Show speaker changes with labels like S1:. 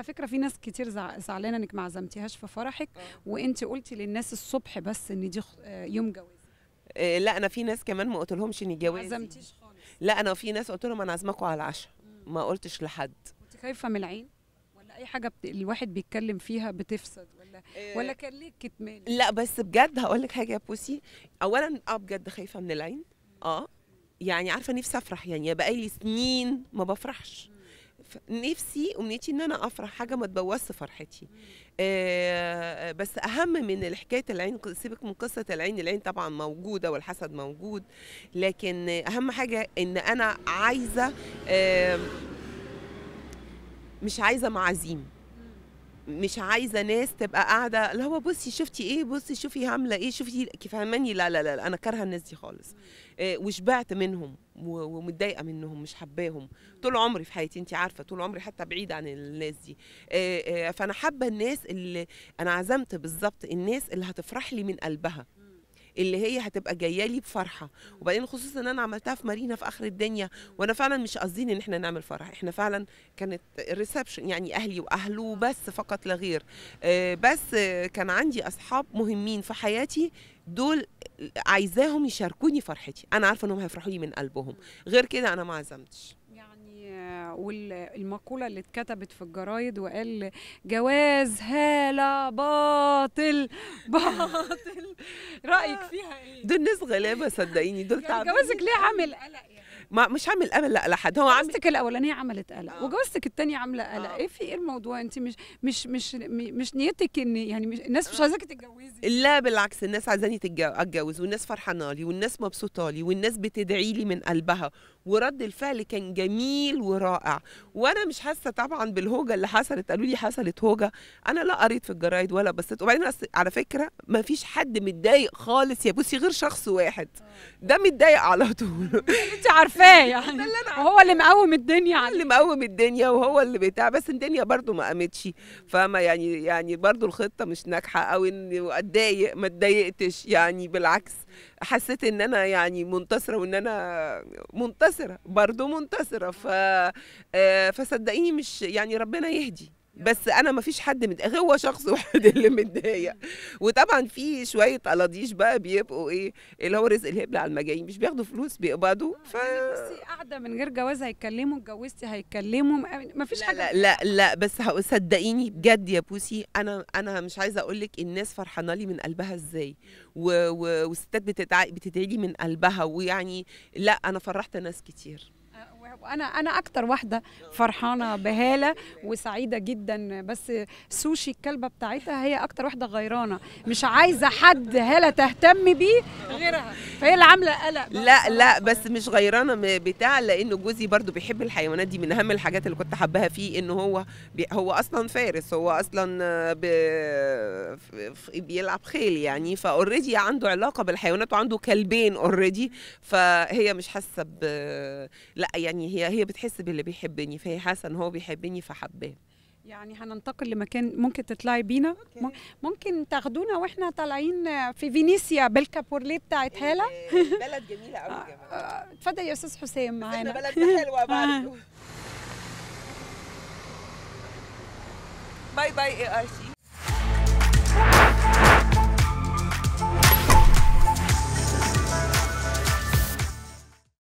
S1: على فكره في ناس كتير زعلانه انك ما عزمتيهاش في فرحك اه. وانت قلتي للناس الصبح بس ان دي آه، يوم جوازي
S2: آه، لا انا في ناس كمان ما قلتلهمش ان جوازي ما عزمتيش خالص لا انا في ناس قلت لهم انا عازمكم على العشاء ما قلتش لحد كنت خايفه من العين ولا اي حاجه بت... الواحد بيتكلم فيها بتفسد
S1: ولا إيه ولا كان ليه كتمان
S2: لا بس بجد هقول لك حاجه يا بوسي اولا اه بجد خايفه من العين اه يعني عارفه نفسي افرح يعني بقالي سنين ما بفرحش نفسي امنيتي ان انا افرح حاجه ما تبوظش فرحتي آه،, آه بس اهم من الحكايه العين سيبك من قصه العين العين طبعا موجوده والحسد موجود لكن اهم حاجه ان انا عايزه آه مش عايزه معازيم مش عايزه ناس تبقى قاعده اللي هو بصي شفتي ايه بصي شوفي عامله ايه شفتي فهماني لا لا لا انا كارهه الناس دي خالص إيه وشبعت منهم ومتضايقه منهم مش حباهم طول عمري في حياتي انت عارفه طول عمري حتى بعيده عن الناس دي إيه إيه فانا حابه الناس اللي انا عزمت بالظبط الناس اللي هتفرح لي من قلبها اللي هي هتبقى جايه لي بفرحه وبعدين خصوصا ان انا عملتها في مارينا في اخر الدنيا وانا فعلا مش قاصدين ان احنا نعمل فرح احنا فعلا كانت الريسبشن يعني اهلي واهله بس فقط لا غير آه، بس كان عندي اصحاب مهمين في حياتي دول عايزاهم يشاركوني فرحتي انا عارفه انهم هيفرحوا لي من قلبهم غير كده انا ما عزمتش يعني
S1: والمقوله اللي اتكتبت في الجرايد وقال جواز هاله
S2: باطل باطل رايك فيها ايه دول ناس غلابه صدقيني دول يعني تعبانين جوازك ليه عامل قلق يعني ما مش عامل قلق لا لحد هو عامل جوازتك الاولانيه عملت قلق
S1: آه. وجوازتك الثانيه عامله قلق آه. ايه في ايه الموضوع انت مش مش مش مش نيتك ان يعني
S2: مش الناس مش آه. عايزاكي تتجوزي لا بالعكس الناس عايزاني اتجوز والناس فرحانه لي والناس مبسوطه لي والناس بتدعي لي من قلبها ورد الفعل كان جميل ورائع وانا مش حاسه طبعا بالهوجه اللي حصلت قالوا لي حصلت هوجه انا لا قريت في الجرايد ولا بصيت وبعدين على فكره ما فيش حد متضايق خالص يا بوسي غير شخص واحد ده متضايق على طول انت عارفاه يعني ده اللي أنا هو اللي مقوم الدنيا هو اللي مقوم الدنيا وهو اللي بتاع بس الدنيا برضو ما قامتش فاهمه يعني يعني برضو الخطه مش ناجحه او ان اتضايق ما اتضايقتش يعني بالعكس حسيت ان انا يعني منتصره وان انا منتصره منتصره برضه منتصره ف آه، فصدقيني مش يعني ربنا يهدي بس انا ما فيش حد مد... هو شخص واحد اللي متضايق وطبعا في شويه قلاديش بقى بيبقوا ايه اللي هو رزق الهبل على المجايين مش بياخدوا فلوس بيقبضوا
S1: يعني ف بصي قاعده من غير جواز هيتكلموا اتجوزتي هيتكلموا ما فيش حاجه لا لا
S2: لا بس صدقيني بجد يا بوسي انا انا مش عايزه اقول لك الناس فرحانه لي من قلبها ازاي وستات والستات بتدعي بتدعي لي من قلبها ويعني لا انا فرحت ناس كتير وانا انا اكتر
S1: واحده فرحانه بهاله وسعيده جدا بس سوشي الكلبه بتاعتها هي اكتر واحده غيرانه
S2: مش عايزه حد هاله تهتم بيه
S1: غيرها فهي اللي عامله قلق لا لا
S2: بس مش غيرانه بتاع لانه جوزي برضو بيحب الحيوانات دي من اهم الحاجات اللي كنت حباها فيه ان هو بي هو اصلا فارس هو اصلا بي بيلعب خيل يعني فاوريدي عنده علاقه بالحيوانات وعنده كلبين اوريدي فهي مش حاسه ب لا يعني بيحبني هي هي بتحس باللي بيحبني فهي حاسه ان هو بيحبني فحباه
S1: يعني هننتقل لمكان ممكن تطلعي بينا ممكن تاخدونا واحنا طالعين في فينيسيا بالكابورليه بتاعت إيه، هاله بلد جميله قوي يا آه، جماعه آه، اتفضل يا استاذ حسام معانا بلدنا
S2: حلوه آه. برضه باي باي اي اي سي